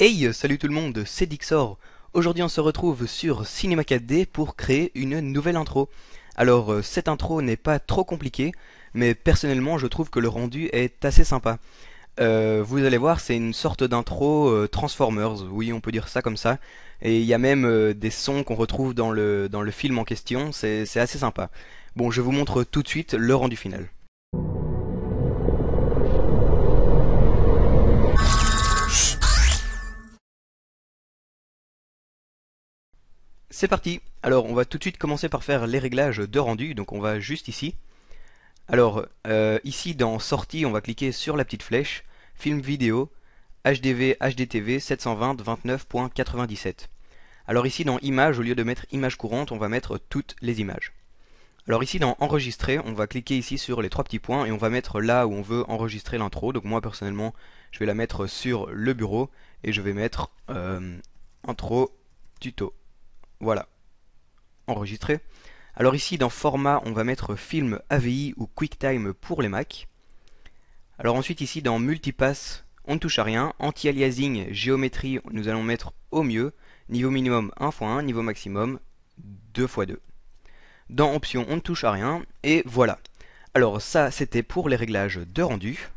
Hey, salut tout le monde, c'est Dixor. Aujourd'hui, on se retrouve sur Cinema 4D pour créer une nouvelle intro. Alors, euh, cette intro n'est pas trop compliquée, mais personnellement, je trouve que le rendu est assez sympa. Euh, vous allez voir, c'est une sorte d'intro euh, Transformers, oui, on peut dire ça comme ça. Et il y a même des sons qu'on retrouve dans le, dans le film en question, c'est assez sympa. Bon, je vous montre tout de suite le rendu final. C'est parti Alors on va tout de suite commencer par faire les réglages de rendu, donc on va juste ici. Alors euh, ici dans sortie on va cliquer sur la petite flèche, film vidéo, HDV, HDTV 720 29.97. Alors ici dans image, au lieu de mettre image courante, on va mettre toutes les images. Alors ici dans enregistrer, on va cliquer ici sur les trois petits points et on va mettre là où on veut enregistrer l'intro. Donc moi personnellement, je vais la mettre sur le bureau et je vais mettre euh, intro tuto. Voilà. Enregistré. Alors ici, dans format, on va mettre film AVI ou QuickTime pour les Mac. Alors ensuite, ici, dans multipass, on ne touche à rien. Anti-aliasing, géométrie, nous allons mettre au mieux. Niveau minimum 1x1. niveau maximum 2x2. Dans options, on ne touche à rien. Et voilà. Alors ça, c'était pour les réglages de rendu.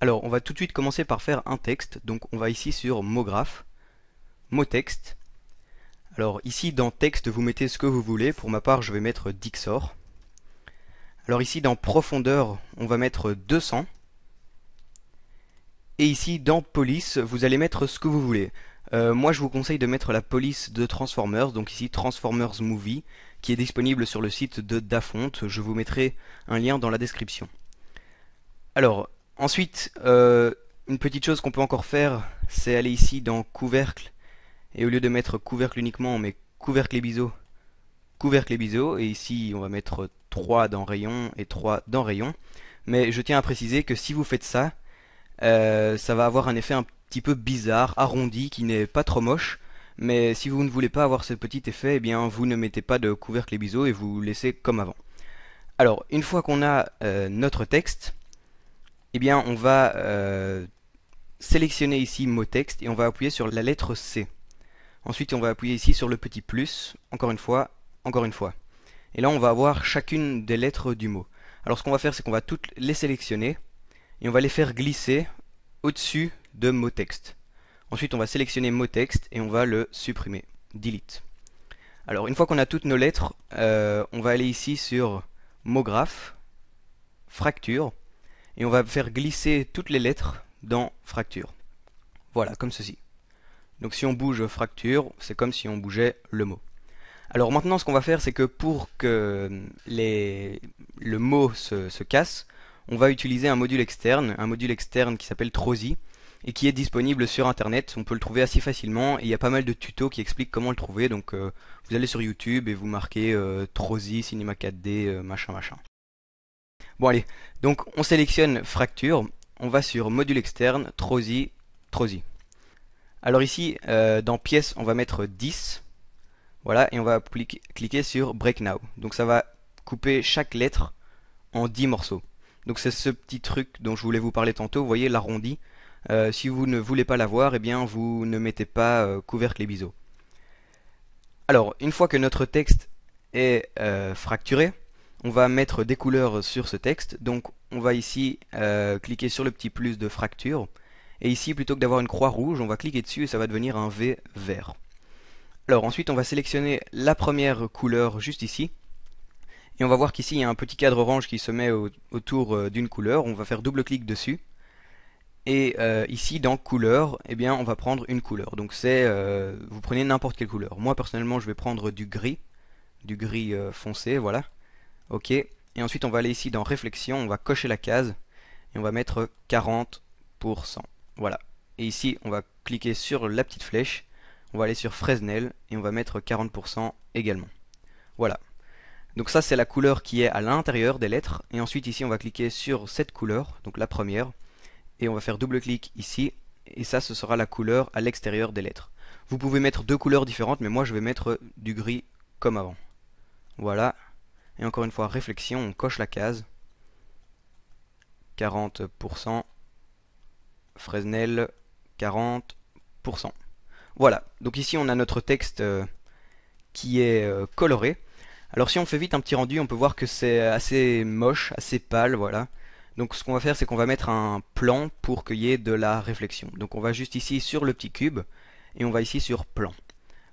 Alors on va tout de suite commencer par faire un texte. Donc on va ici sur mot graphe, mot texte. Alors ici dans texte vous mettez ce que vous voulez, pour ma part je vais mettre Dixor. Alors ici dans profondeur on va mettre 200. Et ici dans police vous allez mettre ce que vous voulez. Euh, moi je vous conseille de mettre la police de Transformers, donc ici Transformers Movie, qui est disponible sur le site de Dafont, je vous mettrai un lien dans la description. Alors ensuite, euh, une petite chose qu'on peut encore faire, c'est aller ici dans couvercle et au lieu de mettre couvercle uniquement, on met couvercle et biseau, couvercle et biseau. Et ici, on va mettre 3 dans rayon et 3 dans rayon. Mais je tiens à préciser que si vous faites ça, euh, ça va avoir un effet un petit peu bizarre, arrondi, qui n'est pas trop moche. Mais si vous ne voulez pas avoir ce petit effet, eh bien vous ne mettez pas de couvercle et biseau et vous laissez comme avant. Alors, une fois qu'on a euh, notre texte, eh bien on va euh, sélectionner ici mot texte et on va appuyer sur la lettre C. Ensuite, on va appuyer ici sur le petit plus, encore une fois, encore une fois. Et là, on va avoir chacune des lettres du mot. Alors, ce qu'on va faire, c'est qu'on va toutes les sélectionner et on va les faire glisser au-dessus de mot texte. Ensuite, on va sélectionner mot texte et on va le supprimer. Delete. Alors, une fois qu'on a toutes nos lettres, euh, on va aller ici sur mot graphe, fracture, et on va faire glisser toutes les lettres dans fracture. Voilà, comme ceci. Donc si on bouge fracture, c'est comme si on bougeait le mot. Alors maintenant, ce qu'on va faire, c'est que pour que les, le mot se, casse, on va utiliser un module externe, un module externe qui s'appelle Trozy, et qui est disponible sur internet, on peut le trouver assez facilement, et il y a pas mal de tutos qui expliquent comment le trouver, donc euh, vous allez sur YouTube et vous marquez Trozy Cinema 4D, machin machin. Bon allez, donc on sélectionne fracture, on va sur module externe, Trozy, Trozy. Alors ici, euh, dans pièces, on va mettre 10. Voilà, et on va cliquer sur Break Now. Donc ça va couper chaque lettre en 10 morceaux. Donc c'est ce petit truc dont je voulais vous parler tantôt, vous voyez l'arrondi. Euh, si vous ne voulez pas l'avoir, eh bien vous ne mettez pas euh, couverte les biseaux. Alors, une fois que notre texte est fracturé, on va mettre des couleurs sur ce texte. Donc on va ici cliquer sur le petit plus de fracture et ici, plutôt que d'avoir une croix rouge, on va cliquer dessus et ça va devenir un V vert. Alors ensuite, on va sélectionner la première couleur juste ici. Et on va voir qu'ici, il y a un petit cadre orange qui se met autour euh, d'une couleur. On va faire double-clic dessus. Et euh, ici, dans couleur, eh bien, on va prendre une couleur. Donc c'est, euh, vous prenez n'importe quelle couleur. Moi, personnellement, je vais prendre du gris. Du gris foncé, voilà. OK. Et ensuite, on va aller ici dans réflexion. On va cocher la case. Et on va mettre 40%. Voilà. Et ici, on va cliquer sur la petite flèche, on va aller sur Fresnel et on va mettre 40% également. Voilà. Donc ça, c'est la couleur qui est à l'intérieur des lettres. Et ensuite, ici, on va cliquer sur cette couleur, donc la première. Et on va faire double-clic ici. Et ça, ce sera la couleur à l'extérieur des lettres. Vous pouvez mettre deux couleurs différentes, mais moi, je vais mettre du gris comme avant. Voilà. Et encore une fois, réflexion, on coche la case. 40%. Fresnel 40%. Voilà, donc ici on a notre texte euh, qui est euh, coloré. Alors si on fait vite un petit rendu, on peut voir que c'est assez moche, assez pâle, voilà. Donc ce qu'on va faire, c'est qu'on va mettre un plan pour qu'il y ait de la réflexion. Donc on va juste ici sur le petit cube, et on va ici sur plan.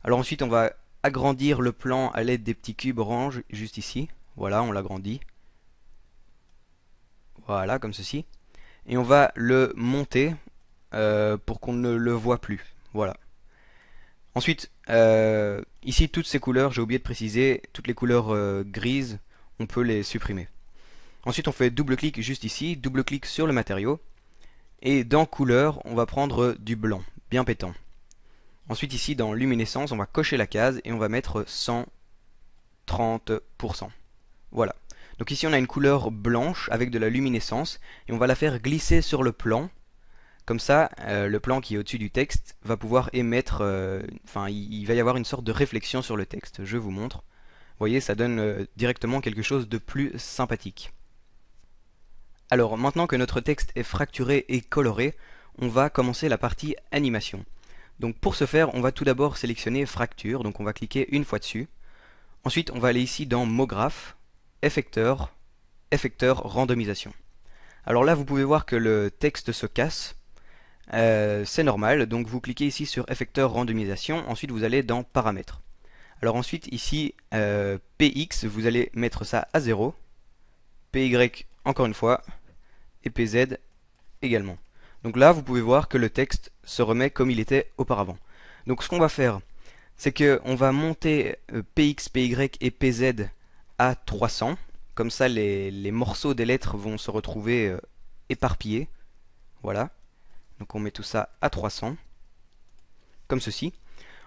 Alors ensuite, on va agrandir le plan à l'aide des petits cubes orange, juste ici. Voilà, on l'agrandit. Voilà, comme ceci et on va le monter euh, pour qu'on ne le voit plus. Voilà. Ensuite, euh, ici, toutes ces couleurs, j'ai oublié de préciser, toutes les couleurs euh, grises, on peut les supprimer. Ensuite, on fait double-clic juste ici, double-clic sur le matériau, et dans couleur, on va prendre du blanc, bien pétant. Ensuite, ici, dans luminescence, on va cocher la case et on va mettre 130%. Voilà. Donc ici on a une couleur blanche avec de la luminescence et on va la faire glisser sur le plan. Comme ça, euh, le plan qui est au-dessus du texte va pouvoir émettre, euh, enfin il, va y avoir une sorte de réflexion sur le texte. Je vous montre. Vous voyez, ça donne euh, directement quelque chose de plus sympathique. Alors maintenant que notre texte est fracturé et coloré, on va commencer la partie animation. Donc pour ce faire, on va tout d'abord sélectionner fracture, donc on va cliquer une fois dessus. Ensuite, on va aller ici dans mot effecteur, effecteur randomisation. Alors là, vous pouvez voir que le texte se casse. Euh, c'est normal, donc vous cliquez ici sur effecteur randomisation, ensuite vous allez dans paramètres. Alors ensuite ici, euh, px, vous allez mettre ça à 0, py encore une fois, et pz également. Donc là, vous pouvez voir que le texte se remet comme il était auparavant. Donc ce qu'on va faire, c'est qu'on va monter euh, px, py et pz à 300 Comme ça, les, morceaux des lettres vont se retrouver euh, éparpillés. Voilà. Donc on met tout ça à 300. Comme ceci.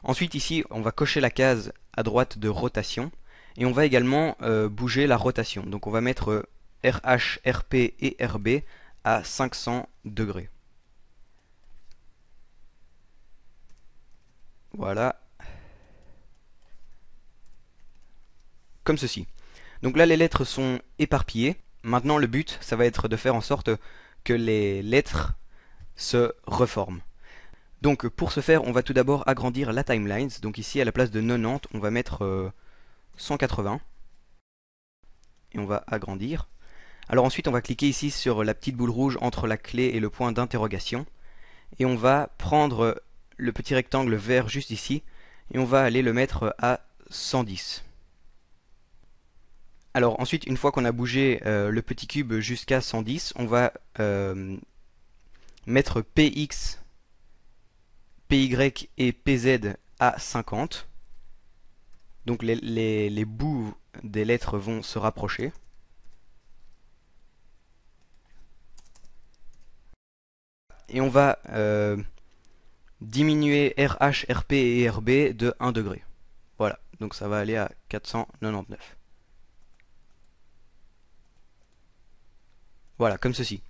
Ensuite, ici, on va cocher la case à droite de rotation. Et on va également euh, bouger la rotation. Donc on va mettre RH, euh, RP et RB à 500 degrés. Voilà. Comme ceci. Donc là, les lettres sont éparpillées. Maintenant, le but, ça va être de faire en sorte que les lettres se reforment. Donc pour ce faire, on va tout d'abord agrandir la timeline. Donc ici, à la place de 90, on va mettre 180. Euh, et on va agrandir. Alors ensuite, on va cliquer ici sur la petite boule rouge entre la clé et le point d'interrogation. Et on va prendre le petit rectangle vert juste ici. Et on va aller le mettre à 110. Alors ensuite, une fois qu'on a bougé euh, le petit cube jusqu'à 110, on va euh, mettre px, py et pz à 50. Donc les, bouts des lettres vont se rapprocher. Et on va euh, diminuer RH, RP et RB de 1 degré. Voilà, donc ça va aller à 499. Voilà, comme ceci.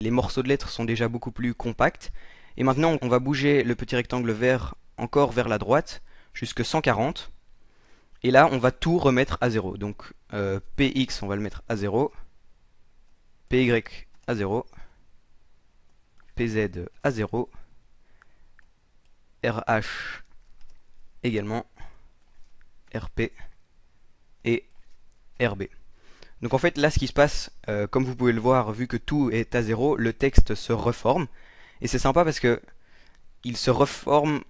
Les morceaux de lettres sont déjà beaucoup plus compacts. Et maintenant, on va bouger le petit rectangle vert encore vers la droite, jusque 140. Et là, on va tout remettre à 0. Donc, euh, PX, on va le mettre à 0. PY à 0. PZ à 0. RH également. RP et RB. Donc en fait là ce qui se passe, euh, comme vous pouvez le voir, vu que tout est à zéro, le texte se reforme. Et c'est sympa parce que il se reforme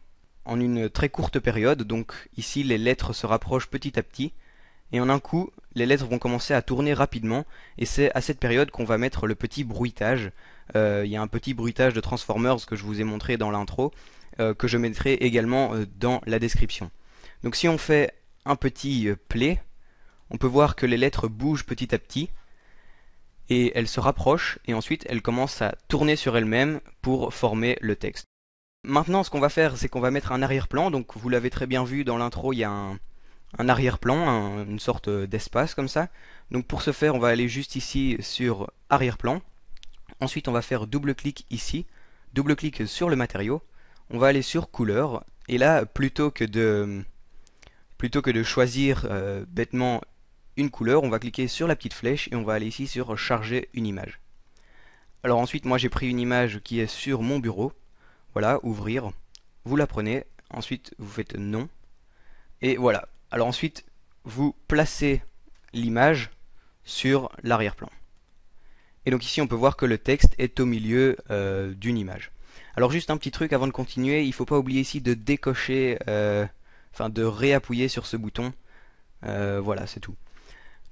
en une très courte période, donc ici les lettres se rapprochent petit à petit, et en un coup, les lettres vont commencer à tourner rapidement, et c'est à cette période qu'on va mettre le petit bruitage. Euh, il y a un petit bruitage de Transformers que je vous ai montré dans l'intro, euh, que je mettrai également dans la description. Donc si on fait un petit play, on peut voir que les lettres bougent petit à petit et elles se rapprochent et ensuite elles commencent à tourner sur elles-mêmes pour former le texte. Maintenant, ce qu'on va faire, c'est qu'on va mettre un arrière-plan. Donc, vous l'avez très bien vu dans l'intro, il y a un, arrière-plan, une sorte d'espace comme ça. Donc, pour ce faire, on va aller juste ici sur arrière-plan. Ensuite, on va faire double-clic ici, double-clic sur le matériau. On va aller sur couleur. Et là, plutôt que de, plutôt que de choisir euh, bêtement une couleur, on va cliquer sur la petite flèche et on va aller ici sur charger une image. Alors ensuite, moi j'ai pris une image qui est sur mon bureau. Voilà, ouvrir. Vous la prenez. Ensuite, vous faites non. Et voilà. Alors ensuite, vous placez l'image sur l'arrière-plan. Et donc ici, on peut voir que le texte est au milieu euh, d'une image. Alors juste un petit truc avant de continuer, il ne faut pas oublier ici de décocher, euh, enfin de réappuyer sur ce bouton. Euh, voilà, c'est tout.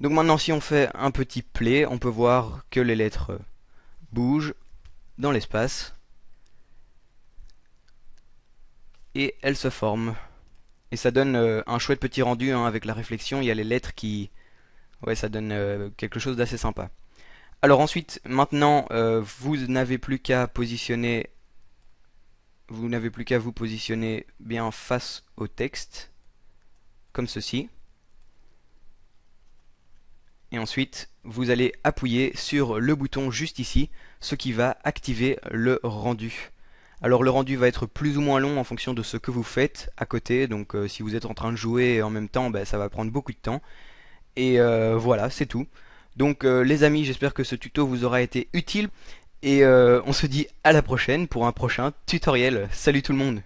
Donc maintenant si on fait un petit play, on peut voir que les lettres bougent dans l'espace et elles se forment. Et ça donne euh, un chouette petit rendu hein, avec la réflexion, il y a les lettres qui... Ouais, ça donne euh, quelque chose d'assez sympa. Alors ensuite, maintenant, euh, vous n'avez plus qu'à positionner... Vous n'avez plus qu'à vous positionner bien face au texte, comme ceci et ensuite vous allez appuyer sur le bouton juste ici, ce qui va activer le rendu. Alors le rendu va être plus ou moins long en fonction de ce que vous faites à côté, donc euh, si vous êtes en train de jouer en même temps, bah, ça va prendre beaucoup de temps. Et euh, voilà, c'est tout. Donc euh, les amis, j'espère que ce tuto vous aura été utile, et on se dit à la prochaine pour un prochain tutoriel. Salut tout le monde